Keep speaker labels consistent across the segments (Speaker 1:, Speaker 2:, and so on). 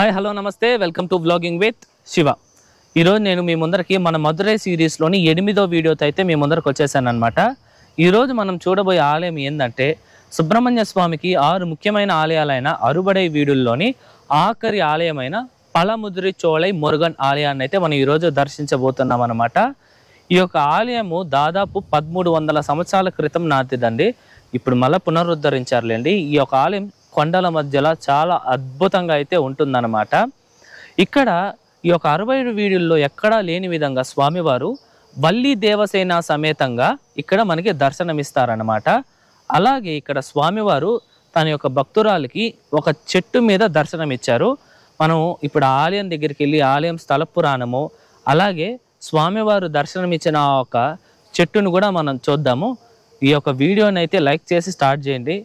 Speaker 1: hi hello నమస్తే welcome to blogging with Shiva ఈరోజు నేను మీ ముందరికి మన మధురై సిరీస్లోని ఎనిమిదో వీడియోతో అయితే మీ ముందరకు వచ్చేసానమాట ఈరోజు మనం చూడబోయే ఆలయం ఏంటంటే సుబ్రహ్మణ్య స్వామికి ఆరు ముఖ్యమైన ఆలయాలైన అరుబడై వీడుల్లోని ఆఖరి ఆలయమైన పలముద్రి చోళై మురుగన్ ఆలయాన్ని అయితే మనం ఈరోజు దర్శించబోతున్నాం అనమాట ఈ యొక్క ఆలయము దాదాపు పదమూడు వందల సంవత్సరాల క్రితం నాటిదండి ఇప్పుడు మళ్ళీ పునరుద్ధరించారులేండి ఈ యొక్క ఆలయం కొండల మధ్యలో చాలా అద్భుతంగా అయితే ఉంటుందన్నమాట ఇక్కడ ఈ యొక్క అరవై వీడుల్లో ఎక్కడా లేని విధంగా స్వామివారు బల్లి దేవసేన సమేతంగా ఇక్కడ మనకి దర్శనమిస్తారన్నమాట అలాగే ఇక్కడ స్వామివారు తన యొక్క భక్తురాలకి ఒక చెట్టు మీద దర్శనమిచ్చారు మనం ఇప్పుడు ఆలయం దగ్గరికి వెళ్ళి ఆలయం స్థల పురాణము అలాగే స్వామివారు దర్శనమిచ్చిన ఒక చెట్టును కూడా మనం చూద్దాము ఈ యొక్క వీడియోని అయితే లైక్ చేసి స్టార్ట్ చేయండి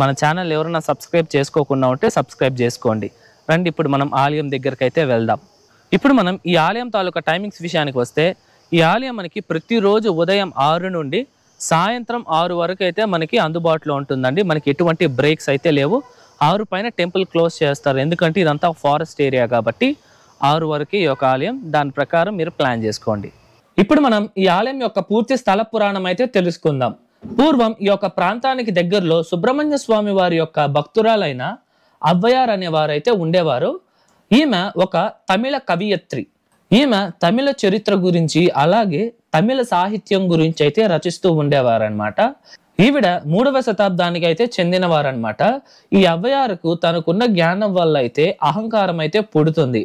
Speaker 1: మన ఛానల్ ఎవరైనా సబ్స్క్రైబ్ చేసుకోకుండా ఉంటే సబ్స్క్రైబ్ చేసుకోండి రండి ఇప్పుడు మనం ఆలయం దగ్గరికి అయితే వెళ్దాం ఇప్పుడు మనం ఈ ఆలయం తాలూకా టైమింగ్స్ విషయానికి వస్తే ఈ ఆలయం మనకి ప్రతిరోజు ఉదయం ఆరు నుండి సాయంత్రం ఆరు వరకు అయితే మనకి అందుబాటులో ఉంటుందండి మనకి ఎటువంటి బ్రేక్స్ అయితే లేవు ఆరు పైన టెంపుల్ క్లోజ్ చేస్తారు ఎందుకంటే ఇదంతా ఫారెస్ట్ ఏరియా కాబట్టి ఆరు వరకు ఈ యొక్క ఆలయం దాని ప్రకారం మీరు ప్లాన్ చేసుకోండి ఇప్పుడు మనం ఈ ఆలయం యొక్క పూర్తి స్థల పురాణం అయితే తెలుసుకుందాం పూర్వం ఈ యొక్క ప్రాంతానికి దగ్గరలో సుబ్రహ్మణ్య స్వామి వారి యొక్క భక్తురాలైన అవ్వయార్ అనే వారైతే ఉండేవారు ఈమె ఒక తమిళ కవియత్రి ఈమె తమిళ చరిత్ర గురించి అలాగే తమిళ సాహిత్యం గురించి అయితే రచిస్తూ ఉండేవారనమాట ఈవిడ మూడవ శతాబ్దానికి అయితే చెందినవారనమాట ఈ అవ్వయారుకు తనకున్న జ్ఞానం వల్ల అయితే అహంకారం అయితే పుడుతుంది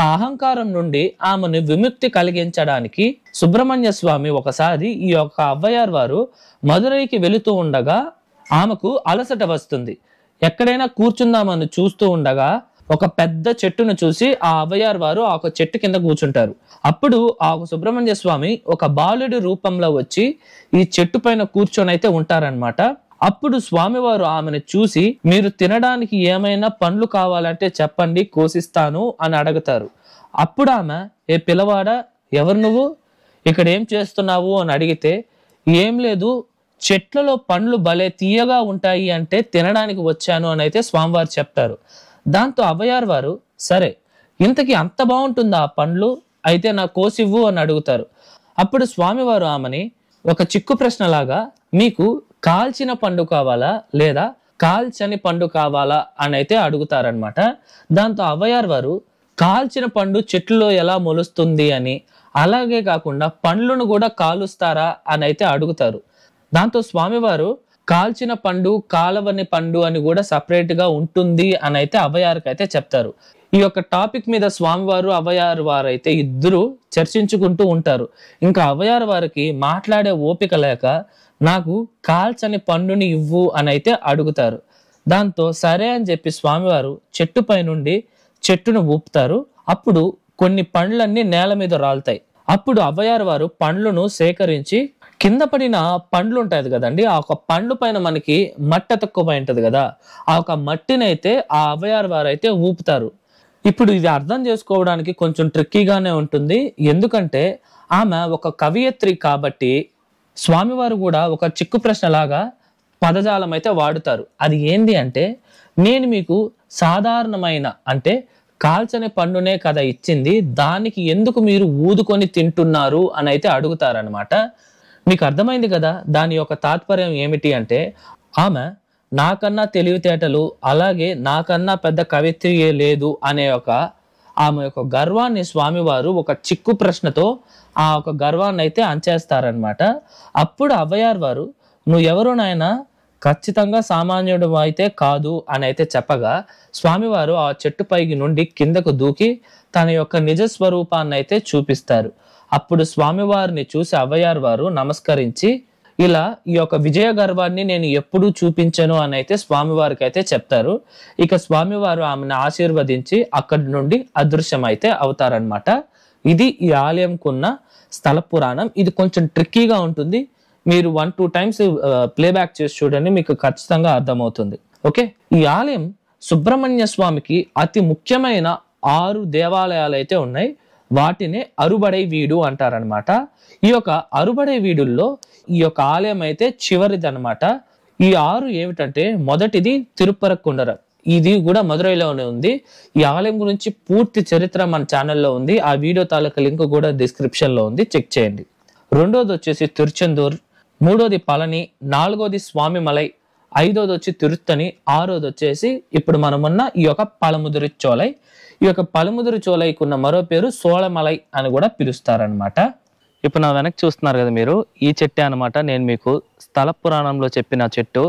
Speaker 1: ఆ అహంకారం నుండి ఆమెను విముక్తి కలిగించడానికి సుబ్రహ్మణ్య స్వామి ఒకసారి ఈ యొక్క అవ్వయారు వారు మదురైకి వెళుతూ ఉండగా ఆమెకు అలసట వస్తుంది ఎక్కడైనా కూర్చుందామని చూస్తూ ఉండగా ఒక పెద్ద చెట్టును చూసి ఆ అవయార్ వారు ఆ ఒక చెట్టు కింద కూర్చుంటారు అప్పుడు ఆ సుబ్రహ్మణ్య స్వామి ఒక బాలుడి రూపంలో వచ్చి ఈ చెట్టు పైన కూర్చొని అయితే ఉంటారనమాట అప్పుడు స్వామివారు ఆమెను చూసి మీరు తినడానికి ఏమైనా పండ్లు కావాలంటే చెప్పండి కోసిస్తాను అని అడుగుతారు అప్పుడు ఆమె ఏ పిల్లవాడ ఎవరు నువ్వు ఇక్కడ ఏం చేస్తున్నావు అని అడిగితే ఏం లేదు చెట్లలో పండ్లు భలే తీయగా ఉంటాయి అంటే తినడానికి వచ్చాను అని అయితే స్వామివారు చెప్తారు దాంతో అవ్వయారు వారు సరే ఇంతకీ అంత బాగుంటుందా ఆ పండ్లు అయితే నా కోసివ్వు అని అడుగుతారు అప్పుడు స్వామివారు ఆమెని ఒక చిక్కు ప్రశ్నలాగా మీకు కాల్చిన పండు కావాలా లేదా కాల్చని పండు కావాలా అని అయితే అడుగుతారనమాట దాంతో అవయార్ వారు కాల్చిన పండు చెట్లలో ఎలా మొలుస్తుంది అని అలాగే కాకుండా పండ్లను కూడా కాలుస్తారా అని అయితే అడుగుతారు దాంతో స్వామివారు కాల్చిన పండు కాలవని పండు అని కూడా సపరేట్గా ఉంటుంది అని అయితే అవ్వయారుకి అయితే చెప్తారు ఈ యొక్క టాపిక్ మీద స్వామివారు అవయారు వారు అయితే ఇద్దరు చర్చించుకుంటూ ఉంటారు ఇంకా అవ్వయారు వారికి మాట్లాడే ఓపిక లేక నాకు కాల్చని పండుని ఇవ్వు అని అయితే అడుగుతారు దాంతో సరే అని చెప్పి స్వామివారు చెట్టు నుండి చెట్టును ఊపుతారు అప్పుడు కొన్ని పండ్లన్నీ నేల మీద రాలుతాయి అప్పుడు అవయారు వారు పండ్లను సేకరించి కింద పడిన పండ్లు ఉంటాయి కదండి ఆ ఒక పండ్లు పైన మనకి మట్టి తక్కువ ఉంటుంది కదా ఆ ఒక మట్టిని అయితే ఆ అవయారు వారు అయితే ఊపుతారు ఇప్పుడు ఇది అర్థం చేసుకోవడానికి కొంచెం ట్రిక్కీగానే ఉంటుంది ఎందుకంటే ఆమె ఒక కవియత్రి కాబట్టి స్వామివారు కూడా ఒక చిక్కు ప్రశ్నలాగా పదజాలం అయితే వాడుతారు అది ఏంది అంటే నేను మీకు సాధారణమైన అంటే కాల్చని పండునే కదా ఇచ్చింది దానికి ఎందుకు మీరు ఊదుకొని తింటున్నారు అని అయితే అడుగుతారనమాట మీకు అర్థమైంది కదా దాని యొక్క తాత్పర్యం ఏమిటి అంటే ఆమె నాకన్నా తెలివితేటలు అలాగే నాకన్నా పెద్ద కవిత్రియే లేదు అనే ఒక ఆమె యొక్క గర్వాన్ని స్వామివారు ఒక చిక్కు ప్రశ్నతో ఆ ఒక గర్వాన్ని అయితే అంచేస్తారనమాట అప్పుడు అవ్వయారు వారు నువ్వు ఎవరు ఖచ్చితంగా సామాన్యుడు అయితే కాదు అని అయితే చెప్పగా స్వామివారు ఆ చెట్టు పైకి నుండి కిందకు దూకి తన యొక్క నిజ స్వరూపాన్ని అయితే చూపిస్తారు అప్పుడు స్వామివారిని చూసి అవయార్ వారు నమస్కరించి ఇలా ఈ యొక్క విజయ గర్వాన్ని నేను ఎప్పుడూ చూపించను అని అయితే స్వామివారికి అయితే చెప్తారు ఇక స్వామివారు ఆమెను ఆశీర్వదించి అక్కడి నుండి అదృశ్యం అయితే అవుతారనమాట ఇది ఈ ఆలయంకున్న స్థల పురాణం ఇది కొంచెం ట్రిక్కీగా ఉంటుంది మీరు వన్ టూ టైమ్స్ ప్లేబ్యాక్ చేసి చూడండి మీకు ఖచ్చితంగా అర్థమవుతుంది ఓకే ఈ ఆలయం సుబ్రహ్మణ్య స్వామికి అతి ముఖ్యమైన ఆరు దేవాలయాలు అయితే ఉన్నాయి వాటినే అరుబడై వీడు అంటారనమాట ఈ యొక్క అరుబడై వీడుల్లో ఈ యొక్క ఆలయం అయితే చివరిది అనమాట ఈ ఆరు ఏమిటంటే మొదటిది తిరుపరకుండర ఇది కూడా మదురైలోనే ఉంది ఈ ఆలయం గురించి పూర్తి చరిత్ర మన ఛానల్లో ఉంది ఆ వీడియో తాలూకా లింక్ కూడా డిస్క్రిప్షన్లో ఉంది చెక్ చేయండి రెండోది వచ్చేసి తిరుచెందూర్ మూడోది పళని నాలుగోది స్వామిమలై ఐదోది వచ్చి తిరుత్తని ఆరోది వచ్చేసి ఇప్పుడు మనమున్న ఈ యొక్క పలముదురి చోలై ఈ యొక్క పలముదురి చోలైకి ఉన్న మరో పేరు సోళమలై అని కూడా పిలుస్తారనమాట ఇప్పుడు నా వెనక్కి చూస్తున్నారు కదా మీరు ఈ చెట్టే అనమాట నేను మీకు స్థల పురాణంలో చెప్పిన చెట్టు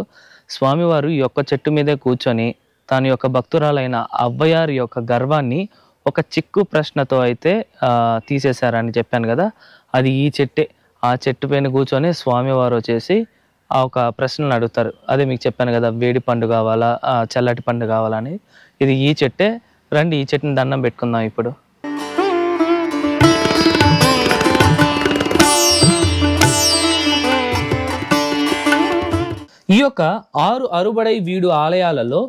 Speaker 1: స్వామివారు ఈ యొక్క చెట్టు మీదే కూర్చొని తన యొక్క భక్తురాలైన అవ్వయారి యొక్క గర్వాన్ని ఒక చిక్కు ప్రశ్నతో అయితే తీసేశారని చెప్పాను కదా అది ఈ చెట్టే ఆ చెట్టు పైన కూర్చొని స్వామివారు వచ్చేసి ఆ ఒక ప్రశ్నలు అడుగుతారు అదే మీకు చెప్పాను కదా వేడి పండు కావాలా చల్లటి పండు కావాలా అని ఇది ఈ చెట్టే రండి ఈ చెట్టుని దండం పెట్టుకుందాం ఇప్పుడు ఈ యొక్క ఆరు అరుబడై వీడు ఆలయాలలో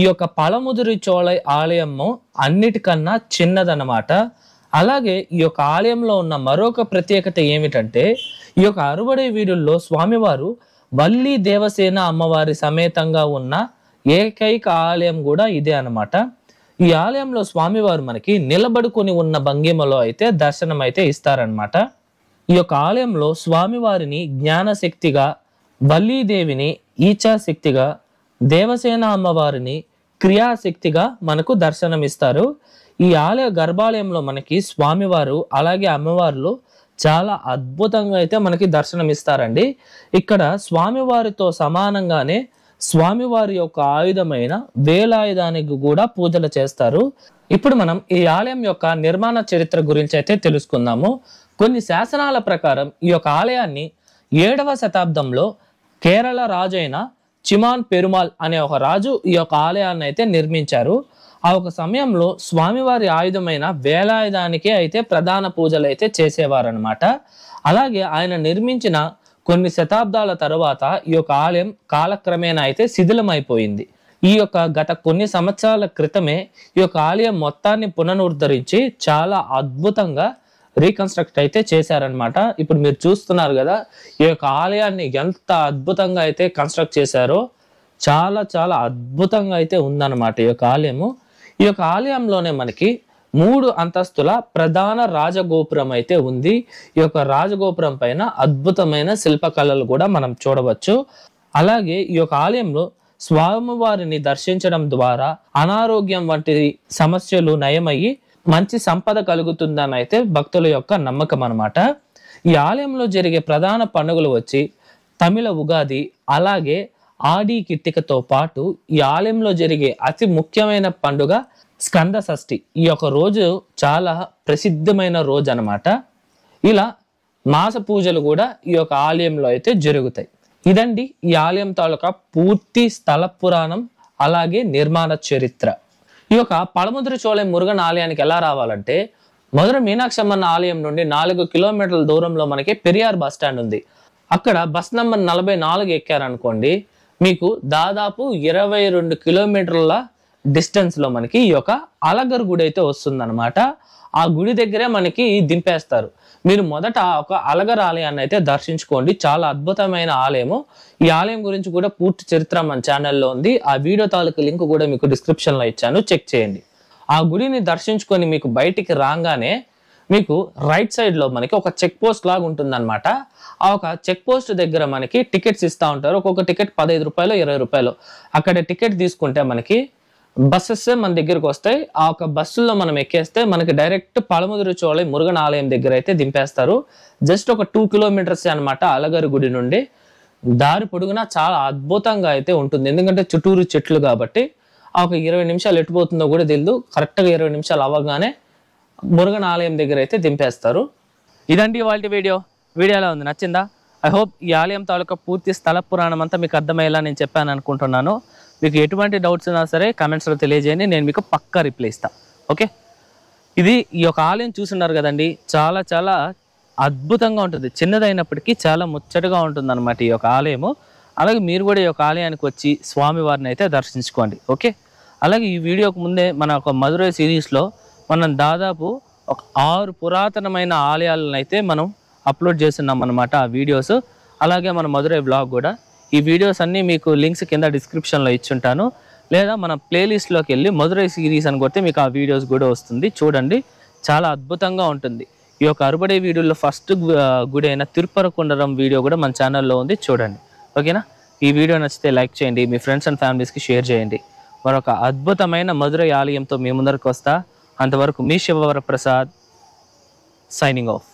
Speaker 1: ఈ యొక్క పలముదురి చోళై ఆలయము అన్నిటికన్నా చిన్నదన్నమాట అలాగే ఈ యొక్క ఆలయంలో ఉన్న మరొక ప్రత్యేకత ఏమిటంటే ఈ యొక్క అరుబడై వీడుల్లో స్వామివారు బల్లి దేవసేన అమ్మవారి సమేతంగా ఉన్న ఏకైక ఆలయం కూడా ఇదే అనమాట ఈ ఆలయంలో స్వామివారు మనకి నిలబడుకొని ఉన్న భంగిమలో అయితే దర్శనం అయితే ఇస్తారనమాట ఈ యొక్క ఆలయంలో స్వామివారిని జ్ఞానశక్తిగా వల్లీదేవిని ఈచాశక్తిగా దేవసేన అమ్మవారిని క్రియాశక్తిగా మనకు దర్శనమిస్తారు ఈ ఆలయ గర్భాలయంలో మనకి స్వామివారు అలాగే అమ్మవార్లు చాలా అద్భుతంగా అయితే మనకి దర్శనమిస్తారండి ఇక్కడ స్వామివారితో సమానంగానే స్వామివారి యొక్క ఆయుధమైన వేలాయుధానికి కూడా పూజలు చేస్తారు ఇప్పుడు మనం ఈ ఆలయం యొక్క నిర్మాణ చరిత్ర గురించి అయితే తెలుసుకుందాము కొన్ని శాసనాల ప్రకారం ఈ యొక్క ఆలయాన్ని ఏడవ శతాబ్దంలో కేరళ రాజైన చిమాన్ పెరుమాల్ అనే ఒక రాజు ఈ యొక్క ఆలయాన్ని అయితే నిర్మించారు ఆ ఒక సమయంలో స్వామివారి ఆయుధమైన వేలాయుధానికే అయితే ప్రధాన పూజలు అయితే చేసేవారనమాట అలాగే ఆయన నిర్మించిన కొన్ని శతాబ్దాల తర్వాత ఈ యొక్క ఆలయం కాలక్రమేణా అయితే శిథిలమైపోయింది ఈ యొక్క గత కొన్ని సంవత్సరాల క్రితమే ఈ యొక్క ఆలయం మొత్తాన్ని పునరుద్ధరించి చాలా అద్భుతంగా రీకన్స్ట్రక్ట్ అయితే చేశారనమాట ఇప్పుడు మీరు చూస్తున్నారు కదా ఈ యొక్క ఆలయాన్ని ఎంత అద్భుతంగా అయితే కన్స్ట్రక్ట్ చేశారో చాలా చాలా అద్భుతంగా అయితే ఉందన్నమాట ఈ యొక్క ఆలయము ఈ యొక్క ఆలయంలోనే మనకి మూడు అంతస్తుల ప్రధాన రాజగోపురం అయితే ఉంది ఈ యొక్క రాజగోపురం పైన అద్భుతమైన శిల్పకళలు కూడా మనం చూడవచ్చు అలాగే ఈ యొక్క ఆలయంలో స్వామివారిని దర్శించడం ద్వారా అనారోగ్యం వంటి సమస్యలు నయమయ్యి మంచి సంపద కలుగుతుందని అయితే భక్తుల యొక్క నమ్మకం అనమాట ఈ ఆలయంలో జరిగే ప్రధాన పండుగలు వచ్చి తమిళ ఉగాది అలాగే ఆడి కిట్టికతో పాటు ఈ ఆలయంలో జరిగే అతి ముఖ్యమైన పండుగ స్కంద షష్ఠి ఈ యొక్క రోజు చాలా ప్రసిద్ధమైన రోజు అనమాట ఇలా మాస పూజలు కూడా ఈ యొక్క ఆలయంలో అయితే జరుగుతాయి ఇదండి ఈ ఆలయం తాలూకా పూర్తి స్థల పురాణం అలాగే నిర్మాణ చరిత్ర ఈ యొక్క పడముద్ర చోళం మురుగన్ ఆలయానికి ఎలా రావాలంటే మధుర మీనాక్షమ్మన్న ఆలయం నుండి నాలుగు కిలోమీటర్ల దూరంలో మనకి పెరియార్ బస్ స్టాండ్ ఉంది అక్కడ బస్ నంబర్ నలభై నాలుగు ఎక్కారనుకోండి మీకు దాదాపు ఇరవై రెండు కిలోమీటర్ల డిస్టెన్స్లో మనకి ఈ యొక్క అలగర్ గుడి అయితే వస్తుందన్నమాట ఆ గుడి దగ్గరే మనకి దింపేస్తారు మీరు మొదట ఒక అలగర్ ఆలయాన్ని అయితే దర్శించుకోండి చాలా అద్భుతమైన ఆలయము ఈ ఆలయం గురించి కూడా పూర్తి చరిత్ర మన ఛానల్లో ఉంది ఆ వీడియో తాలూకు లింక్ కూడా మీకు డిస్క్రిప్షన్లో ఇచ్చాను చెక్ చేయండి ఆ గుడిని దర్శించుకొని మీకు బయటికి రాగానే మీకు రైట్ సైడ్లో మనకి ఒక చెక్ పోస్ట్ లాగా అనమాట ఆ ఒక చెక్ పోస్ట్ దగ్గర మనకి టికెట్స్ ఇస్తూ ఉంటారు ఒక్కొక్క టికెట్ పదహైదు రూపాయలు ఇరవై రూపాయలు అక్కడ టికెట్ తీసుకుంటే మనకి బస్సెస్ మన దగ్గరకు వస్తాయి ఆ ఒక బస్సుల్లో మనం ఎక్కేస్తే మనకి డైరెక్ట్ పలముదురు చోళి మురుగన్ ఆలయం దగ్గర అయితే దింపేస్తారు జస్ట్ ఒక టూ కిలోమీటర్స్ అనమాట అలగరి గుడి నుండి దారి పొడుగునా చాలా అద్భుతంగా అయితే ఉంటుంది ఎందుకంటే చుట్టూరు చెట్లు కాబట్టి ఆ ఒక ఇరవై నిమిషాలు ఎట్టుపోతుందో కూడా తెలియదు కరెక్ట్గా ఇరవై నిమిషాలు అవ్వగానే మురుగన్ ఆలయం దగ్గర అయితే దింపేస్తారు ఇదండి వాళ్ళ వీడియో వీడియో ఎలా ఉంది నచ్చిందా ఐ హోప్ ఈ ఆలయం తాలూకా పూర్తి స్థల పురాణం అంతా మీకు అర్థమయ్యేలా నేను చెప్పాను అనుకుంటున్నాను మీకు ఎటువంటి డౌట్స్ ఉన్నా సరే కమెంట్స్లో తెలియజేయండి నేను మీకు పక్కా రిప్లై ఇస్తాను ఓకే ఇది ఈ యొక్క ఆలయం చూసున్నారు కదండి చాలా చాలా అద్భుతంగా ఉంటుంది చిన్నదైనప్పటికీ చాలా ముచ్చటగా ఉంటుంది అనమాట ఈ యొక్క ఆలయము అలాగే మీరు కూడా ఈ యొక్క ఆలయానికి వచ్చి స్వామివారిని అయితే దర్శించుకోండి ఓకే అలాగే ఈ వీడియోకి ముందే మన ఒక మధురై సిరీస్లో మనం దాదాపు ఒక ఆరు పురాతనమైన ఆలయాలను అయితే మనం అప్లోడ్ చేస్తున్నాం అనమాట ఆ వీడియోస్ అలాగే మన మధురై బ్లాగ్ కూడా ఈ వీడియోస్ అన్నీ మీకు లింక్స్ కింద డిస్క్రిప్షన్లో ఇచ్చుంటాను లేదా మన ప్లేలిస్ట్లోకి వెళ్ళి మధురై సిరీస్ అని కొడితే మీకు ఆ వీడియోస్ కూడా వస్తుంది చూడండి చాలా అద్భుతంగా ఉంటుంది ఈ యొక్క అరుబడే వీడియోలో ఫస్ట్ గుడి అయిన తిరుపరకుండరం వీడియో కూడా మన ఛానల్లో ఉంది చూడండి ఓకేనా ఈ వీడియో నచ్చితే లైక్ చేయండి మీ ఫ్రెండ్స్ అండ్ ఫ్యామిలీస్కి షేర్ చేయండి మరొక అద్భుతమైన మధురై ఆలయంతో మీ ముందరకు వస్తా అంతవరకు మీ శివవర ప్రసాద్ సైనింగ్ ఆఫ్